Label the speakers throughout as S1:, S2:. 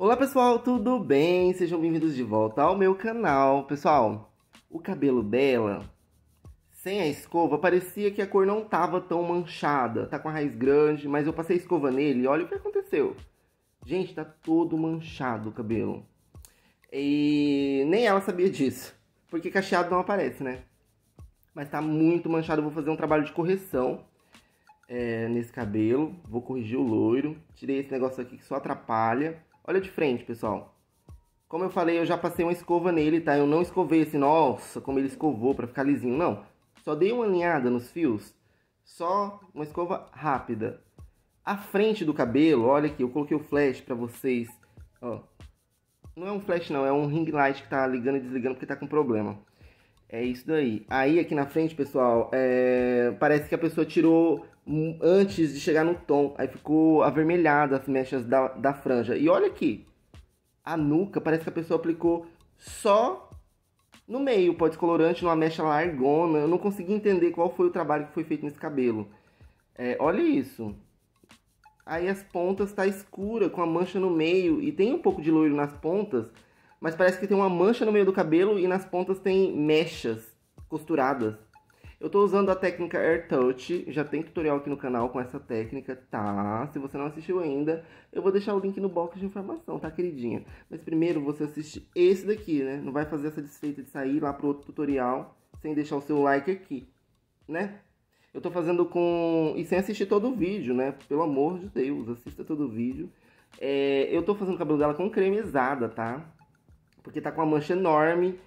S1: Olá pessoal, tudo bem? Sejam bem-vindos de volta ao meu canal. Pessoal, o cabelo dela, sem a escova, parecia que a cor não tava tão manchada. Tá com a raiz grande, mas eu passei escova nele e olha o que aconteceu. Gente, tá todo manchado o cabelo. E nem ela sabia disso, porque cacheado não aparece, né? Mas tá muito manchado, eu vou fazer um trabalho de correção é, nesse cabelo. Vou corrigir o loiro. Tirei esse negócio aqui que só atrapalha. Olha de frente, pessoal. Como eu falei, eu já passei uma escova nele, tá? Eu não escovei assim, nossa, como ele escovou para ficar lisinho. Não, só dei uma alinhada nos fios. Só uma escova rápida. A frente do cabelo, olha aqui, eu coloquei o flash para vocês. Ó. Não é um flash não, é um ring light que tá ligando e desligando porque tá com problema. É isso daí. Aí aqui na frente, pessoal, é... parece que a pessoa tirou antes de chegar no tom. Aí ficou avermelhada as mechas da, da franja. E olha aqui, a nuca parece que a pessoa aplicou só no meio, pó descolorante, numa mecha largona. Eu não consegui entender qual foi o trabalho que foi feito nesse cabelo. É, olha isso. Aí as pontas tá escura, com a mancha no meio. E tem um pouco de loiro nas pontas, mas parece que tem uma mancha no meio do cabelo e nas pontas tem mechas costuradas. Eu tô usando a técnica Air Touch, já tem tutorial aqui no canal com essa técnica, tá? Se você não assistiu ainda, eu vou deixar o link no box de informação, tá, queridinha? Mas primeiro você assiste esse daqui, né? Não vai fazer essa desfeita de sair lá pro outro tutorial sem deixar o seu like aqui, né? Eu tô fazendo com... e sem assistir todo o vídeo, né? Pelo amor de Deus, assista todo o vídeo. É... Eu tô fazendo o cabelo dela com cremezada, tá? porque tá com uma mancha enorme.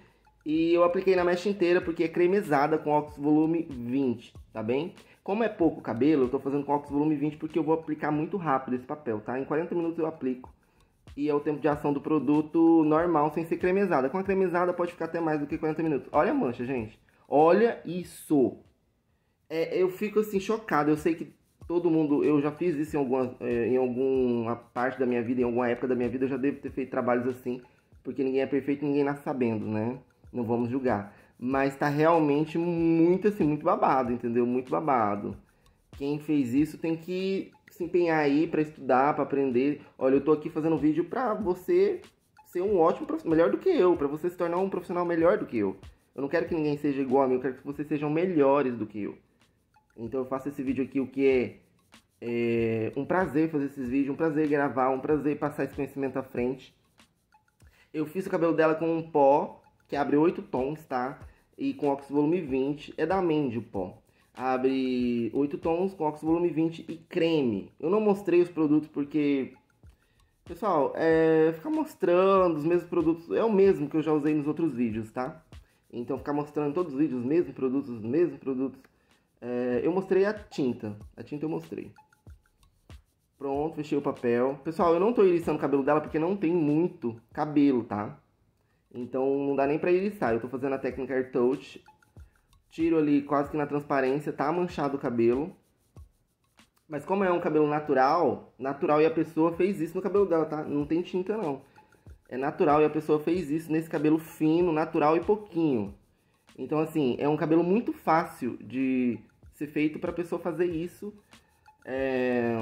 S1: E eu apliquei na mecha inteira porque é cremezada com óxido volume 20, tá bem? Como é pouco cabelo, eu tô fazendo com óxido volume 20 porque eu vou aplicar muito rápido esse papel, tá? Em 40 minutos eu aplico. E é o tempo de ação do produto normal, sem ser cremezada. Com a cremezada pode ficar até mais do que 40 minutos. Olha a mancha, gente. Olha isso. É, eu fico assim chocado. Eu sei que todo mundo, eu já fiz isso em alguma, é, em alguma parte da minha vida, em alguma época da minha vida, eu já devo ter feito trabalhos assim porque ninguém é perfeito, ninguém nasce sabendo, né? Não vamos julgar. Mas tá realmente muito assim, muito babado, entendeu? Muito babado. Quem fez isso tem que se empenhar aí para estudar, para aprender. Olha, eu tô aqui fazendo vídeo para você ser um ótimo profissional, melhor do que eu, para você se tornar um profissional melhor do que eu. Eu não quero que ninguém seja igual a mim, eu quero que vocês sejam melhores do que eu. Então eu faço esse vídeo aqui, o que é, é um prazer fazer esses vídeos, um prazer gravar, um prazer passar esse conhecimento à frente. Eu fiz o cabelo dela com um pó, que abre 8 tons, tá? E com óxido volume 20. É da Mandy o pó. Abre 8 tons com óxido volume 20 e creme. Eu não mostrei os produtos porque... Pessoal, é... ficar mostrando os mesmos produtos é o mesmo que eu já usei nos outros vídeos, tá? Então ficar mostrando todos os vídeos os mesmos produtos, os mesmos produtos. É... Eu mostrei a tinta. A tinta eu mostrei. Pronto, fechei o papel. Pessoal, eu não tô eriçando o cabelo dela porque não tem muito cabelo, tá? Então não dá nem pra eriçar. Eu tô fazendo a técnica Air Touch. Tiro ali quase que na transparência, tá manchado o cabelo. Mas como é um cabelo natural, natural e a pessoa fez isso no cabelo dela, tá? Não tem tinta não. É natural e a pessoa fez isso nesse cabelo fino, natural e pouquinho. Então assim, é um cabelo muito fácil de ser feito pra pessoa fazer isso. É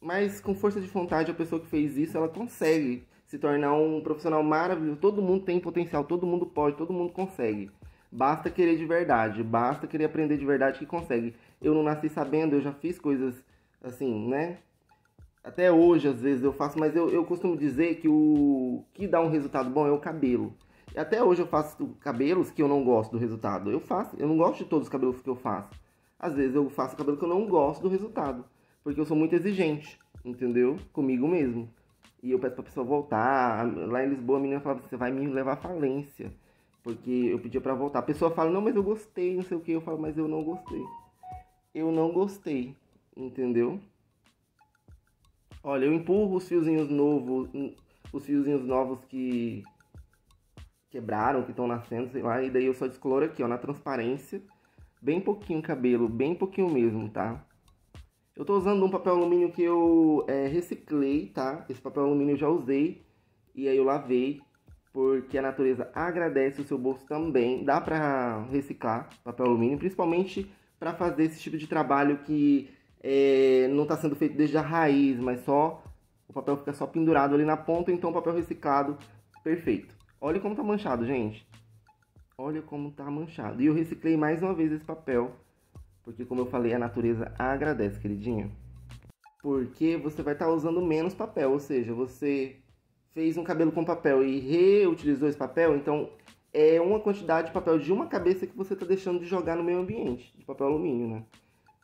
S1: mas com força de vontade, a pessoa que fez isso, ela consegue se tornar um profissional maravilhoso. Todo mundo tem potencial, todo mundo pode, todo mundo consegue. Basta querer de verdade, basta querer aprender de verdade que consegue. Eu não nasci sabendo, eu já fiz coisas assim, né? Até hoje, às vezes, eu faço, mas eu, eu costumo dizer que o que dá um resultado bom é o cabelo. E até hoje eu faço cabelos que eu não gosto do resultado. Eu faço, eu não gosto de todos os cabelos que eu faço. Às vezes eu faço cabelo que eu não gosto do resultado porque eu sou muito exigente, entendeu? Comigo mesmo. E eu peço pra pessoa voltar. Lá em Lisboa, a menina fala, assim, você vai me levar à falência. Porque eu pedia para voltar. A pessoa fala: não, mas eu gostei, não sei o que. Eu falo: mas eu não gostei. Eu não gostei, entendeu? Olha, eu empurro os fiozinhos novos, os fiozinhos novos que quebraram, que estão nascendo, sei lá, e daí eu só descoloro aqui, ó, na transparência. Bem pouquinho cabelo, bem pouquinho mesmo, tá? Eu tô usando um papel alumínio que eu é, reciclei, tá? Esse papel alumínio eu já usei e aí eu lavei, porque a natureza agradece o seu bolso também. Dá pra reciclar papel alumínio, principalmente para fazer esse tipo de trabalho que é, não está sendo feito desde a raiz, mas só o papel fica só pendurado ali na ponta, então o papel reciclado, perfeito. Olha como tá manchado, gente. Olha como tá manchado. E eu reciclei mais uma vez esse papel porque, como eu falei, a natureza agradece, queridinho. Porque você vai estar tá usando menos papel, ou seja, você fez um cabelo com papel e reutilizou esse papel, então é uma quantidade de papel de uma cabeça que você está deixando de jogar no meio ambiente, de papel alumínio, né?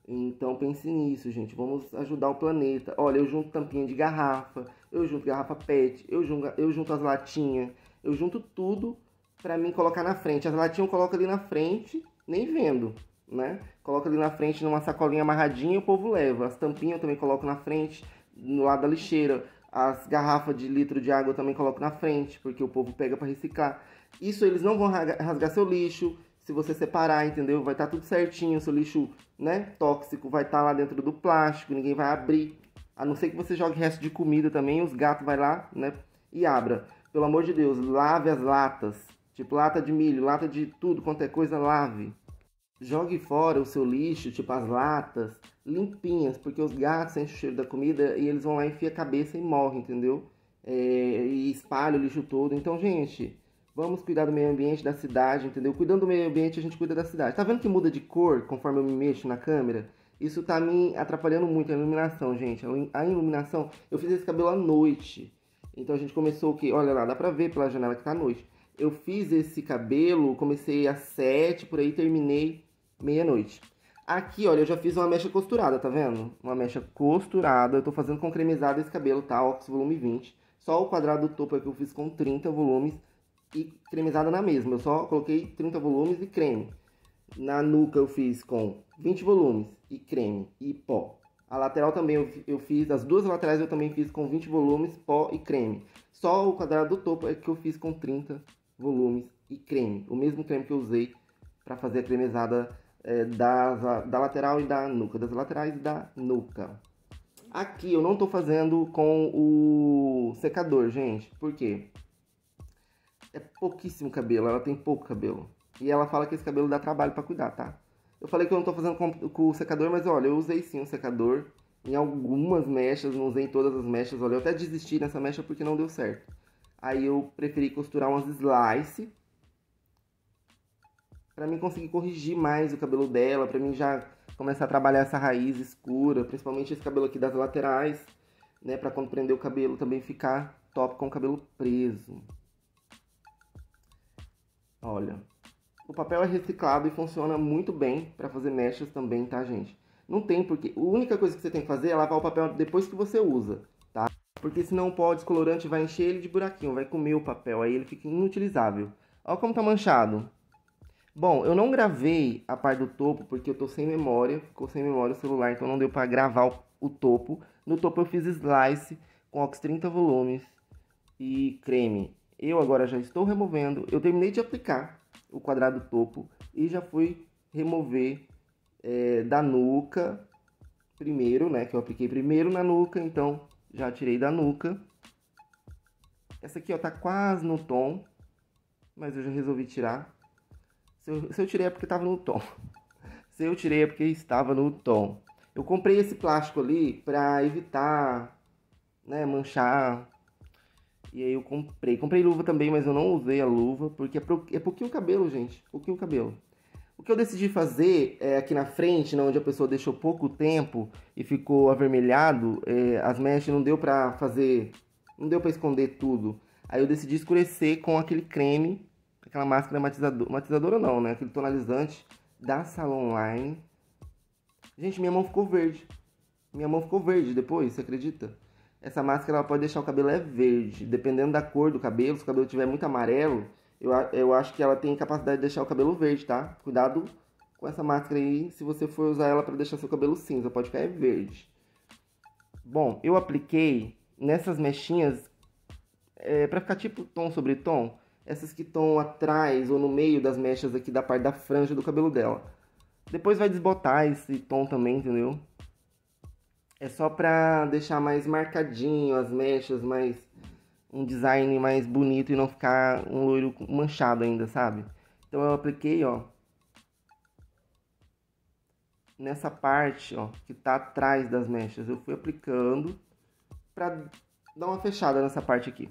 S1: Então pense nisso, gente. Vamos ajudar o planeta. Olha, eu junto tampinha de garrafa, eu junto garrafa PET, eu junto, eu junto as latinhas, eu junto tudo para mim colocar na frente. As latinhas eu coloco ali na frente, nem vendo né? Coloca ali na frente numa sacolinha amarradinha e o povo leva. As tampinhas eu também coloco na frente, no lado da lixeira. As garrafas de litro de água eu também coloco na frente, porque o povo pega para reciclar. Isso eles não vão rasgar seu lixo. Se você separar, entendeu? Vai estar tá tudo certinho, seu lixo, né, tóxico vai estar tá lá dentro do plástico, ninguém vai abrir. A não ser que você jogue resto de comida também, os gatos vai lá, né, e abra. Pelo amor de Deus, lave as latas. Tipo lata de milho, lata de tudo, quanto é coisa, lave. Jogue fora o seu lixo, tipo as latas, limpinhas, porque os gatos sentem o cheiro da comida e eles vão lá, enfiam a cabeça e morrem, entendeu? É, e espalha o lixo todo. Então, gente, vamos cuidar do meio ambiente da cidade, entendeu? Cuidando do meio ambiente, a gente cuida da cidade. Tá vendo que muda de cor conforme eu me mexo na câmera? Isso tá me atrapalhando muito a iluminação, gente. A iluminação, eu fiz esse cabelo à noite. Então a gente começou o quê? Olha lá, dá pra ver pela janela que tá à noite. Eu fiz esse cabelo, comecei às sete, por aí terminei meia-noite. Aqui, olha, eu já fiz uma mecha costurada, tá vendo? Uma mecha costurada. Eu tô fazendo com cremizado esse cabelo, tá? Ox volume 20. Só o quadrado do topo aqui é eu fiz com 30 volumes e cremizada na mesma. Eu só coloquei 30 volumes e creme. Na nuca eu fiz com 20 volumes e creme e pó. A lateral também eu, eu fiz, as duas laterais eu também fiz com 20 volumes, pó e creme. Só o quadrado do topo é que eu fiz com 30 volumes e creme. O mesmo creme que eu usei para fazer a cremizada é, da, da lateral e da nuca, das laterais e da nuca. Aqui eu não estou fazendo com o secador, gente, porque é pouquíssimo cabelo, ela tem pouco cabelo. E ela fala que esse cabelo dá trabalho para cuidar, tá? Eu falei que eu não estou fazendo com, com, o secador, mas olha, eu usei sim o secador em algumas mechas, não usei em todas as mechas, olha, eu até desisti nessa mecha porque não deu certo. Aí eu preferi costurar umas slice para mim conseguir corrigir mais o cabelo dela, para mim já começar a trabalhar essa raiz escura, principalmente esse cabelo aqui das laterais, né, para quando prender o cabelo também ficar top com o cabelo preso. Olha, o papel é reciclado e funciona muito bem para fazer mechas também, tá, gente? Não tem porque a única coisa que você tem que fazer é lavar o papel depois que você usa, tá? Porque senão o pó descolorante vai encher ele de buraquinho, vai comer o papel, aí ele fica inutilizável. Olha como tá manchado. Bom, eu não gravei a parte do topo porque eu tô sem memória, ficou sem memória o celular, então não deu para gravar o, o, topo. No topo eu fiz slice com ox 30 volumes e creme. Eu agora já estou removendo, eu terminei de aplicar o quadrado topo e já fui remover é, da nuca primeiro, né, que eu apliquei primeiro na nuca, então já tirei da nuca. Essa aqui, ó, tá quase no tom, mas eu já resolvi tirar. Se eu, se eu tirei é porque estava no tom. Se eu tirei é porque estava no tom. Eu comprei esse plástico ali para evitar, né, manchar. E aí eu comprei. Comprei luva também, mas eu não usei a luva, porque é, pro, é pouquinho cabelo, gente. Pouquinho cabelo. O que eu decidi fazer é aqui na frente, né, onde a pessoa deixou pouco tempo e ficou avermelhado, é, as mechas não deu pra fazer, não deu pra esconder tudo. Aí eu decidi escurecer com aquele creme aquela máscara matizadora, matizadora não, né? Aquele tonalizante da Salon Line. Gente, minha mão ficou verde. Minha mão ficou verde depois, você acredita? Essa máscara ela pode deixar o cabelo é verde, dependendo da cor do cabelo. Se o cabelo tiver muito amarelo, eu, eu acho que ela tem capacidade de deixar o cabelo verde, tá? Cuidado com essa máscara aí, se você for usar ela para deixar seu cabelo cinza, pode ficar é verde. Bom, eu apliquei nessas mechinhas é, para ficar tipo tom sobre tom, essas que estão atrás ou no meio das mechas aqui da parte da franja do cabelo dela. Depois vai desbotar esse tom também, entendeu? É só pra deixar mais marcadinho as mechas, mais um design mais bonito e não ficar um loiro manchado ainda, sabe? Então eu apliquei, ó, nessa parte, ó, que tá atrás das mechas. Eu fui aplicando pra dar uma fechada nessa parte aqui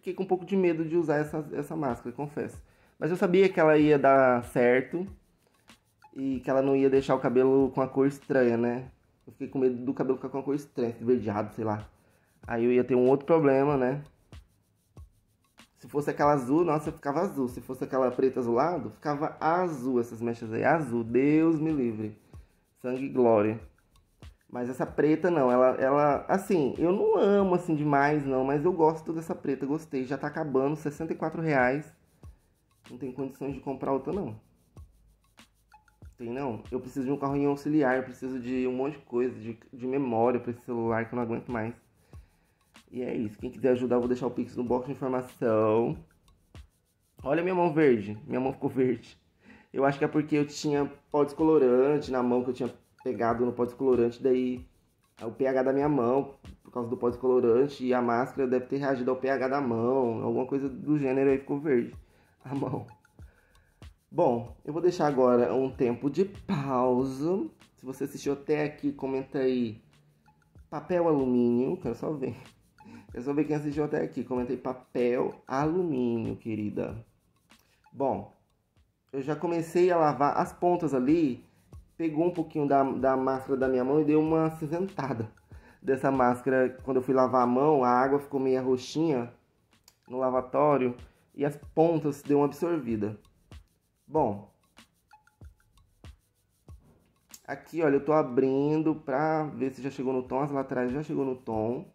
S1: fiquei com um pouco de medo de usar essa, essa máscara, confesso. Mas eu sabia que ela ia dar certo e que ela não ia deixar o cabelo com a cor estranha, né? Eu fiquei com medo do cabelo ficar com a cor estranha, verdeado, sei lá. Aí eu ia ter um outro problema, né? Se fosse aquela azul, nossa, ficava azul. Se fosse aquela preta azulado, ficava azul essas mechas aí. Azul, Deus me livre. Sangue e glória. Mas essa preta não, ela, ela, assim, eu não amo assim demais não, mas eu gosto dessa preta, gostei. Já tá acabando, 64 reais. Não tem condições de comprar outra não. Tem não. Eu preciso de um carrinho auxiliar, eu preciso de um monte de coisa, de, de memória para esse celular que eu não aguento mais. E é isso. Quem quiser ajudar, eu vou deixar o Pix no box de informação. Olha minha mão verde. Minha mão ficou verde. Eu acho que é porque eu tinha pó descolorante na mão, que eu tinha pegado no pó descolorante, daí é o pH da minha mão, por causa do pó descolorante, e a máscara deve ter reagido ao pH da mão, alguma coisa do gênero aí ficou verde a mão. Bom, eu vou deixar agora um tempo de pausa. Se você assistiu até aqui, comenta aí papel alumínio, quero só ver. Quero só ver quem assistiu até aqui. Comenta aí papel alumínio, querida. Bom, eu já comecei a lavar as pontas ali pegou um pouquinho da, da máscara da minha mão e deu uma acinzentada dessa máscara. Quando eu fui lavar a mão, a água ficou meio roxinha no lavatório e as pontas deu uma absorvida. Bom, aqui olha, eu tô abrindo pra ver se já chegou no tom, as laterais já chegou no tom,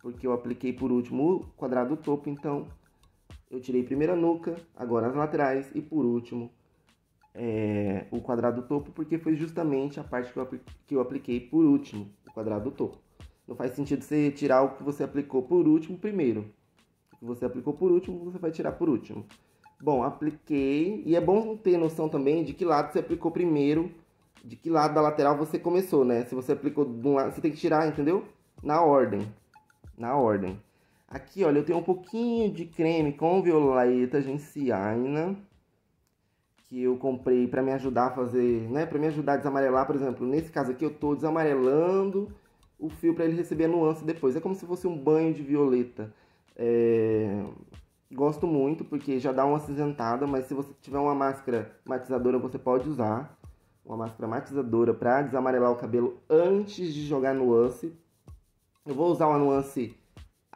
S1: porque eu apliquei por último o quadrado do topo, então eu tirei primeiro a nuca, agora as laterais e por último é, o quadrado topo, porque foi justamente a parte que eu, que eu apliquei por último, o quadrado topo. Não faz sentido você tirar o que você aplicou por último primeiro. O que você aplicou por último, você vai tirar por último. Bom, apliquei. E é bom ter noção também de que lado você aplicou primeiro, de que lado da lateral você começou, né? Se você aplicou de um lado, você tem que tirar, entendeu? Na ordem. Na ordem. Aqui, olha, eu tenho um pouquinho de creme com violeta genciana que eu comprei para me ajudar a fazer, né, para me ajudar a desamarelar, por exemplo, nesse caso aqui eu estou desamarelando o fio para ele receber a nuance depois. É como se fosse um banho de violeta. É... Gosto muito porque já dá uma acinzentada, mas se você tiver uma máscara matizadora você pode usar uma máscara matizadora para desamarelar o cabelo antes de jogar nuance. Eu vou usar uma nuance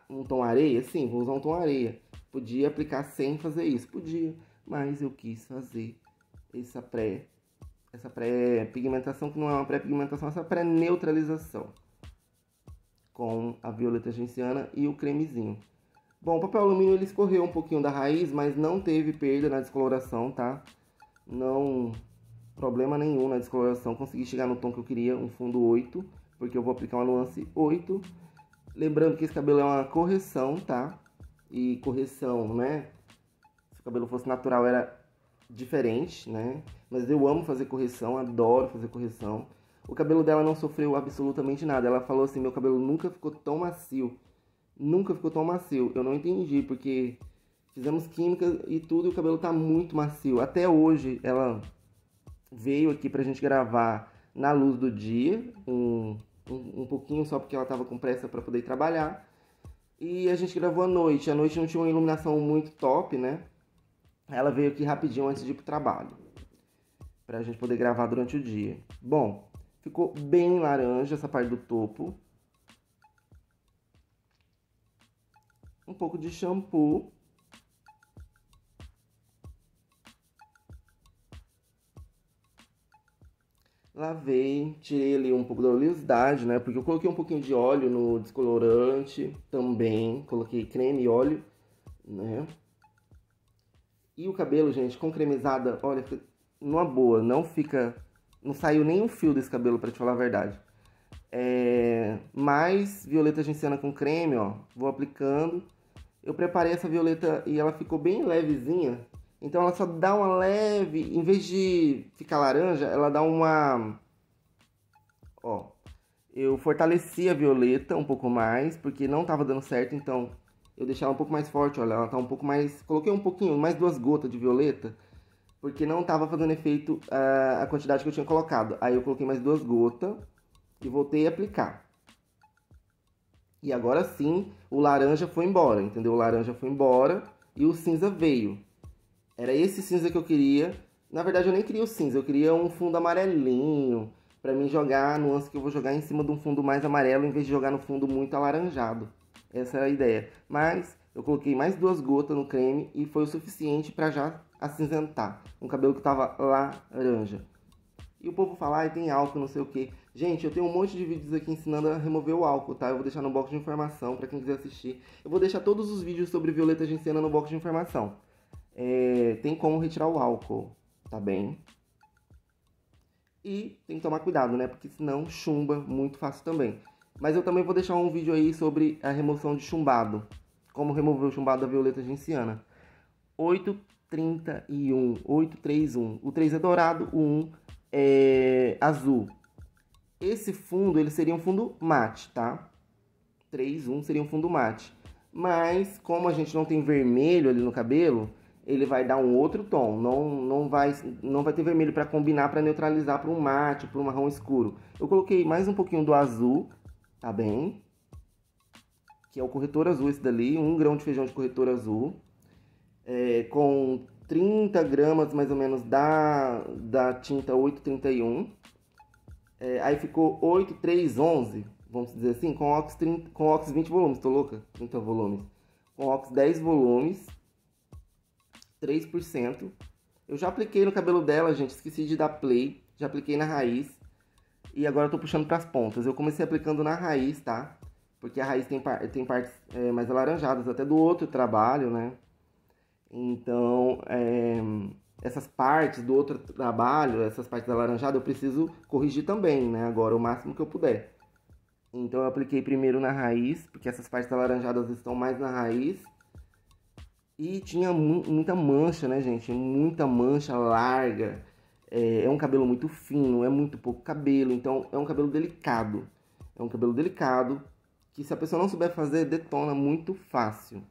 S1: um tom areia, sim, vou usar um tom areia. Podia aplicar sem fazer isso, podia, mas eu quis fazer essa pré essa pré-pigmentação que não é uma pré-pigmentação, essa pré-neutralização com a violeta genciana e o cremezinho. Bom, o papel alumínio ele escorreu um pouquinho da raiz, mas não teve perda na descoloração, tá? Não problema nenhum na descoloração, consegui chegar no tom que eu queria, um fundo 8, porque eu vou aplicar uma nuance 8. Lembrando que esse cabelo é uma correção, tá? E correção, né? Se o cabelo fosse natural era diferente, né? Mas eu amo fazer correção, adoro fazer correção. O cabelo dela não sofreu absolutamente nada. Ela falou assim: meu cabelo nunca ficou tão macio. Nunca ficou tão macio. Eu não entendi, porque fizemos química e tudo, e o cabelo tá muito macio. Até hoje, ela veio aqui pra gente gravar na luz do dia, um, um, um pouquinho só porque ela tava com pressa para poder trabalhar. E a gente gravou à noite. À noite não tinha uma iluminação muito top, né? Ela veio aqui rapidinho antes de ir pro trabalho, para a gente poder gravar durante o dia. Bom, ficou bem laranja essa parte do topo. Um pouco de shampoo. Lavei, tirei ali um pouco da oleosidade, né? Porque eu coloquei um pouquinho de óleo no descolorante também. Coloquei creme e óleo, né? E o cabelo, gente, com cremizada, olha, numa boa, não fica. Não saiu nenhum fio desse cabelo, para te falar a verdade. É, mais violeta genciana com creme, ó. Vou aplicando. Eu preparei essa violeta e ela ficou bem levezinha. Então ela só dá uma leve. Em vez de ficar laranja, ela dá uma. Ó. Eu fortaleci a violeta um pouco mais, porque não tava dando certo, então eu deixei ela um pouco mais forte, olha, ela tá um pouco mais... Coloquei um pouquinho, mais duas gotas de violeta, porque não tava fazendo efeito a, ah, a quantidade que eu tinha colocado. Aí eu coloquei mais duas gotas e voltei a aplicar. E agora sim, o laranja foi embora, entendeu? O laranja foi embora e o cinza veio. Era esse cinza que eu queria. Na verdade, eu nem queria o cinza, eu queria um fundo amarelinho, para mim jogar a nuance que eu vou jogar em cima de um fundo mais amarelo, em vez de jogar no fundo muito alaranjado. Essa era a ideia. Mas eu coloquei mais duas gotas no creme e foi o suficiente para já acinzentar um cabelo que estava laranja. E o povo fala, ah, tem álcool, não sei o que. Gente, eu tenho um monte de vídeos aqui ensinando a remover o álcool, tá? Eu vou deixar no box de informação para quem quiser assistir. Eu vou deixar todos os vídeos sobre violeta ginsena no box de informação. É, tem como retirar o álcool, tá bem? E tem que tomar cuidado, né? Porque senão chumba muito fácil também. Mas eu também vou deixar um vídeo aí sobre a remoção de chumbado. Como remover o chumbado da violeta genciana. 831, 831. O 3 é dourado, o 1 é azul. Esse fundo, ele seria um fundo mate, tá? 31 seria um fundo mate. Mas, como a gente não tem vermelho ali no cabelo, ele vai dar um outro tom. Não, não, vai, não vai ter vermelho para combinar, para neutralizar para um mate, para um marrom escuro. Eu coloquei mais um pouquinho do azul tá bem? Que é o corretor azul esse dali, um grão de feijão de corretor azul, é, com 30 gramas mais ou menos da, da tinta 831. É, aí ficou 8311, vamos dizer assim, com óculos, 30, com óculos 20 volumes, tô louca? 30 volumes. Com óculos 10 volumes, 3%. Eu já apliquei no cabelo dela, gente, esqueci de dar play. Já apliquei na raiz. E agora eu tô puxando pras pontas. Eu comecei aplicando na raiz, tá? Porque a raiz tem, par tem partes é, mais alaranjadas, até do outro trabalho, né? Então, é, essas partes do outro trabalho, essas partes alaranjadas, eu preciso corrigir também, né? Agora, o máximo que eu puder. Então, eu apliquei primeiro na raiz, porque essas partes alaranjadas estão mais na raiz. E tinha mu muita mancha, né, gente? Muita mancha larga. É, é um cabelo muito fino, é muito pouco cabelo, então é um cabelo delicado. É um cabelo delicado que se a pessoa não souber fazer, detona muito fácil.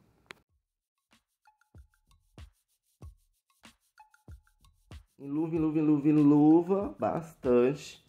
S1: Enluva, enluva, enluva, enluva bastante.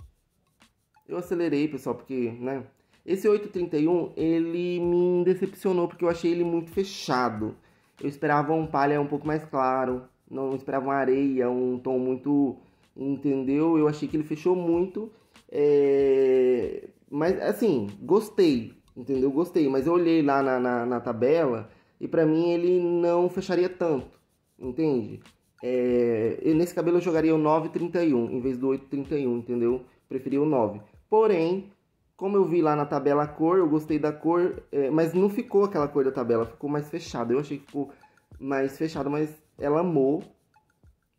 S1: Eu acelerei, pessoal, porque, né? Esse 831, ele me decepcionou porque eu achei ele muito fechado. Eu esperava um palha um pouco mais claro, não esperava uma areia, um tom muito entendeu? Eu achei que ele fechou muito, é... mas assim, gostei, entendeu? Gostei, mas eu olhei lá na, na, na tabela e para mim ele não fecharia tanto, entende? É... nesse cabelo eu jogaria o 9,31 em vez do 8,31, entendeu? Preferia o 9. Porém, como eu vi lá na tabela a cor, eu gostei da cor, é, mas não ficou aquela cor da tabela, ficou mais fechada. Eu achei que ficou mais fechado, mas ela amou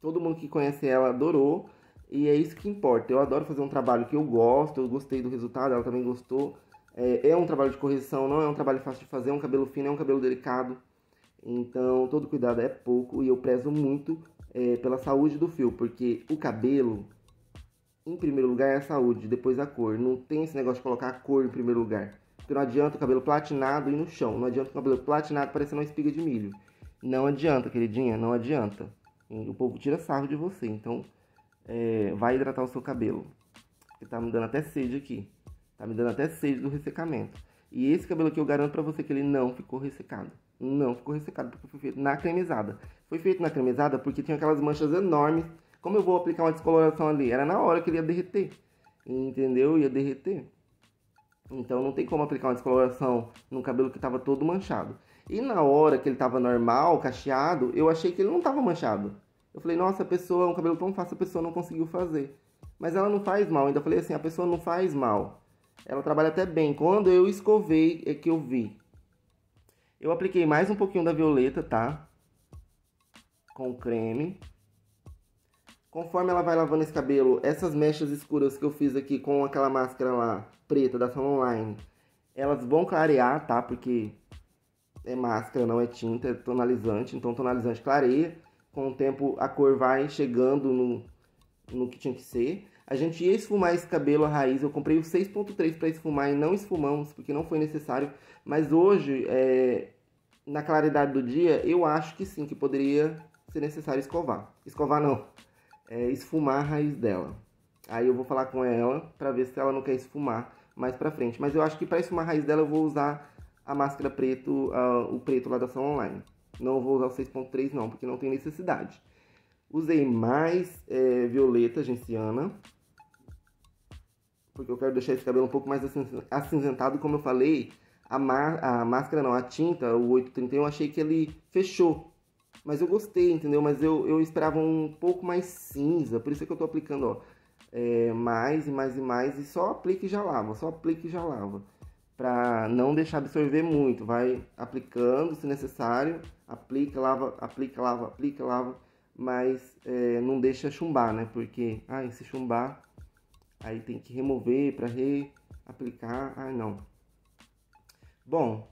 S1: Todo mundo que conhece ela adorou. E é isso que importa. Eu adoro fazer um trabalho que eu gosto, eu gostei do resultado, ela também gostou. É, é um trabalho de correção, não é um trabalho fácil de fazer, é um cabelo fino, é um cabelo delicado. Então, todo cuidado é pouco e eu prezo muito é, pela saúde do fio, porque o cabelo, em primeiro lugar, é a saúde, depois a cor. Não tem esse negócio de colocar a cor em primeiro lugar. Porque não adianta o cabelo platinado ir no chão, não adianta o cabelo platinado parecendo uma espiga de milho. Não adianta, queridinha, não adianta. O povo tira sarro de você, então é, vai hidratar o seu cabelo. Porque tá me dando até sede aqui. Tá me dando até sede do ressecamento. E esse cabelo aqui eu garanto pra você que ele não ficou ressecado. Não ficou ressecado porque foi feito na cremizada. Foi feito na cremizada porque tinha aquelas manchas enormes. Como eu vou aplicar uma descoloração ali? Era na hora que ele ia derreter. Entendeu? Ia derreter. Então não tem como aplicar uma descoloração num cabelo que estava todo manchado. E na hora que ele tava normal, cacheado, eu achei que ele não tava manchado. Eu falei, nossa, a pessoa, um cabelo tão fácil, a pessoa não conseguiu fazer. Mas ela não faz mal. Ainda falei assim, a pessoa não faz mal. Ela trabalha até bem. Quando eu escovei, é que eu vi. Eu apliquei mais um pouquinho da violeta, tá? Com o creme. Conforme ela vai lavando esse cabelo, essas mechas escuras que eu fiz aqui com aquela máscara lá, preta, da salon Online, elas vão clarear, tá? Porque é máscara, não é tinta, é tonalizante. Então, tonalizante clareia, com o tempo a cor vai chegando no, no que tinha que ser. A gente ia esfumar esse cabelo à raiz, eu comprei o 6.3 para esfumar e não esfumamos, porque não foi necessário. Mas hoje, é, na claridade do dia, eu acho que sim, que poderia ser necessário escovar. Escovar não, é, esfumar a raiz dela. Aí eu vou falar com ela para ver se ela não quer esfumar mais para frente. Mas eu acho que para esfumar a raiz dela eu vou usar a máscara preto, uh, o preto lá dação online. Não vou usar o 6.3 não, porque não tem necessidade. Usei mais é, violeta genciana, porque eu quero deixar esse cabelo um pouco mais acinzentado, como eu falei, a, a máscara não, a tinta, o 831, achei que ele fechou. Mas eu gostei, entendeu? Mas eu, eu esperava um pouco mais cinza, por isso é que eu tô aplicando, ó, é, mais e mais e mais, e só aplique e já lava, só aplique e já lava para não deixar absorver muito. Vai aplicando se necessário, aplica, lava, aplica, lava, aplica, lava, mas é, não deixa chumbar, né? Porque, ah, se chumbar, aí tem que remover para reaplicar, ai não. Bom,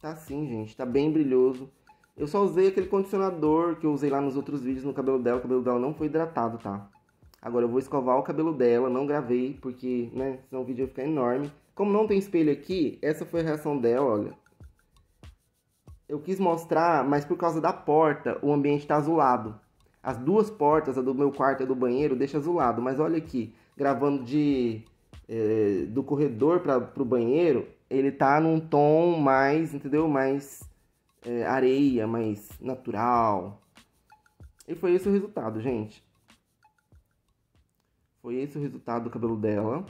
S1: tá sim, gente, tá bem brilhoso. Eu só usei aquele condicionador que eu usei lá nos outros vídeos no cabelo dela, o cabelo dela não foi hidratado, tá? Agora eu vou escovar o cabelo dela, não gravei, porque, né, senão o vídeo ia ficar enorme. Como não tem espelho aqui, essa foi a reação dela, olha. Eu quis mostrar, mas por causa da porta, o ambiente tá azulado. As duas portas, a do meu quarto e a do banheiro, deixa azulado. Mas olha aqui, gravando de é, do corredor para o banheiro, ele tá num tom mais, entendeu? Mais é, areia, mais natural. E foi esse o resultado, gente. Foi esse o resultado do cabelo dela.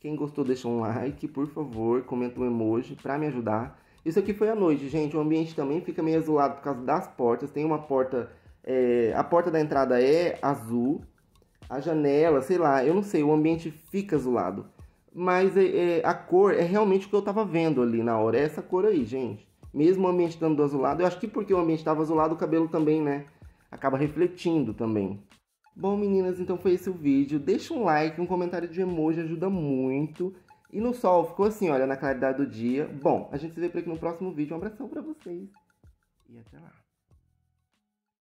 S1: Quem gostou, deixa um like, por favor, comenta um emoji para me ajudar. Isso aqui foi à noite, gente. O ambiente também fica meio azulado por causa das portas. Tem uma porta. É... A porta da entrada é azul. A janela, sei lá, eu não sei. O ambiente fica azulado. Mas é, é, a cor é realmente o que eu tava vendo ali na hora. É essa cor aí, gente. Mesmo o ambiente estando azulado, eu acho que porque o ambiente estava azulado, o cabelo também, né? Acaba refletindo também. Bom, meninas, então foi esse o vídeo. Deixa um like, um comentário de emoji ajuda muito. E no sol ficou assim, olha, na claridade do dia. Bom, a gente se vê por aqui no próximo vídeo. Um abração pra vocês e até lá.